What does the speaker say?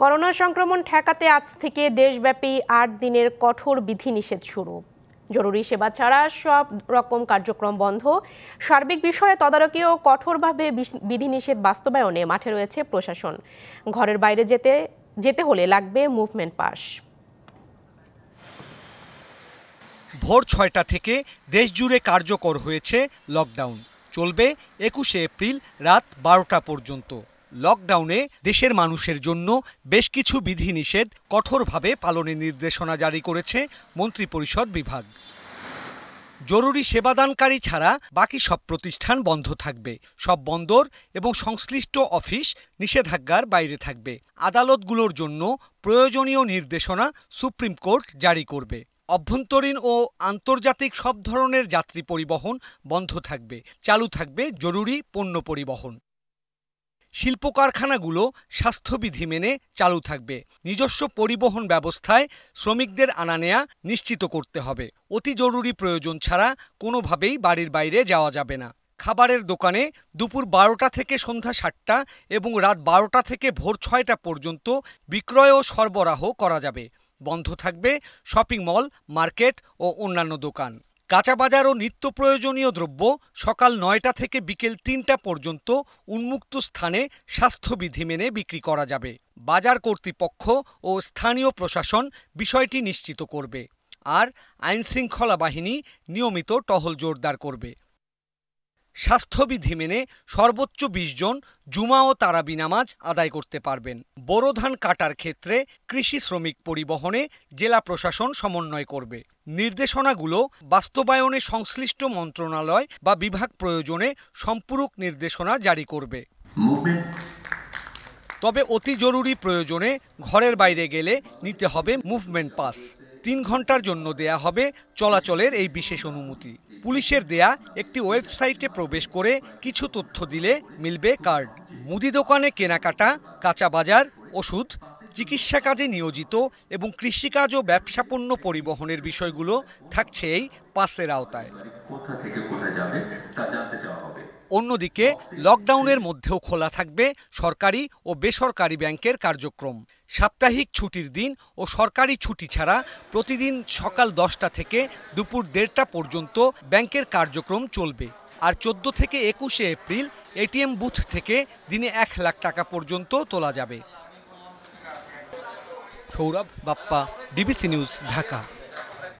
corona সংক্রমণ ঠেকাতে আজ থেকে দেশব্যাপী আট দিনের কঠোর বিধিনিষেধ শুরু জরুরি সেবা ছাড়া সব রকম কার্যক্রম বন্ধ সার্বিক বিষয়ে তদারকিও কঠোরভাবে বিধিনিষেধ বাস্তবায়নে মাঠে রয়েছে প্রশাসন ঘরের বাইরে যেতে যেতে হলে লাগবে মুভমেন্ট পাস ভোর ছয়টা থেকে দেশ জুড়ে কার্যকর হয়েছে লকডাউন চলবে একুশে এপ্রিল রাত বারোটা পর্যন্ত লকডাউনে দেশের মানুষের জন্য বেশ কিছু বিধিনিষেধ কঠোরভাবে পালনের নির্দেশনা জারি করেছে মন্ত্রিপরিষদ বিভাগ জরুরি সেবাদানকারী ছাড়া বাকি সব প্রতিষ্ঠান বন্ধ থাকবে সব বন্দর এবং সংশ্লিষ্ট অফিস নিষেধাজ্ঞার বাইরে থাকবে আদালতগুলোর জন্য প্রয়োজনীয় নির্দেশনা সুপ্রিম কোর্ট জারি করবে অভ্যন্তরীণ ও আন্তর্জাতিক সব ধরনের যাত্রী পরিবহন বন্ধ থাকবে চালু থাকবে জরুরি পণ্য পরিবহন শিল্প কারখানাগুলো স্বাস্থ্যবিধি মেনে চালু থাকবে নিজস্ব পরিবহন ব্যবস্থায় শ্রমিকদের আনা নেয়া নিশ্চিত করতে হবে অতি জরুরি প্রয়োজন ছাড়া কোনোভাবেই বাড়ির বাইরে যাওয়া যাবে না খাবারের দোকানে দুপুর বারোটা থেকে সন্ধ্যা সাতটা এবং রাত বারোটা থেকে ভোর ছয়টা পর্যন্ত বিক্রয় ও সরবরাহ করা যাবে বন্ধ থাকবে শপিং মল মার্কেট ও অন্যান্য দোকান কাঁচা বাজার ও নিত্য প্রয়োজনীয় দ্রব্য সকাল নয়টা থেকে বিকেল তিনটা পর্যন্ত উন্মুক্ত স্থানে স্বাস্থ্যবিধি মেনে বিক্রি করা যাবে বাজার কর্তৃপক্ষ ও স্থানীয় প্রশাসন বিষয়টি নিশ্চিত করবে আর আইনশৃঙ্খলা বাহিনী নিয়মিত টহল জোরদার করবে স্বাস্থ্যবিধি মেনে সর্বোচ্চ বিশ জন জুমা ও তারাবি নামাজ আদায় করতে পারবেন বোরো ধান কাটার ক্ষেত্রে কৃষি শ্রমিক পরিবহনে জেলা প্রশাসন সমন্বয় করবে নির্দেশনাগুলো বাস্তবায়নে সংশ্লিষ্ট মন্ত্রণালয় বা বিভাগ প্রয়োজনে সম্পূরক নির্দেশনা জারি করবে তবে অতি জরুরি প্রয়োজনে ঘরের বাইরে গেলে নিতে হবে মুভমেন্ট পাস তিন ঘন্টার জন্য দেয়া হবে চলাচলের এই বিশেষ অনুমতি পুলিশের দেয়া একটি ওয়েবসাইটে প্রবেশ করে কিছু তথ্য দিলে মিলবে কার্ড মুদি দোকানে কেনাকাটা কাঁচা বাজার ওষুধ চিকিৎসা কাজে নিয়োজিত এবং কৃষিকাজ ও ব্যবসা পরিবহনের বিষয়গুলো থাকছে এই পাসের আওতায় কোথা থেকে কোথায় যাবে তা অন্যদিকে লকডাউনের মধ্যেও খোলা থাকবে সরকারি ও বেসরকারি ব্যাংকের কার্যক্রম সাপ্তাহিক ছুটির দিন ও সরকারি ছুটি ছাড়া প্রতিদিন সকাল দশটা থেকে দুপুর দেড়টা পর্যন্ত ব্যাংকের কার্যক্রম চলবে আর চোদ্দ থেকে একুশে এপ্রিল এটিএম বুথ থেকে দিনে এক লাখ টাকা পর্যন্ত তোলা যাবে সৌরভ বাপ্পা ডিবিসি নিউজ ঢাকা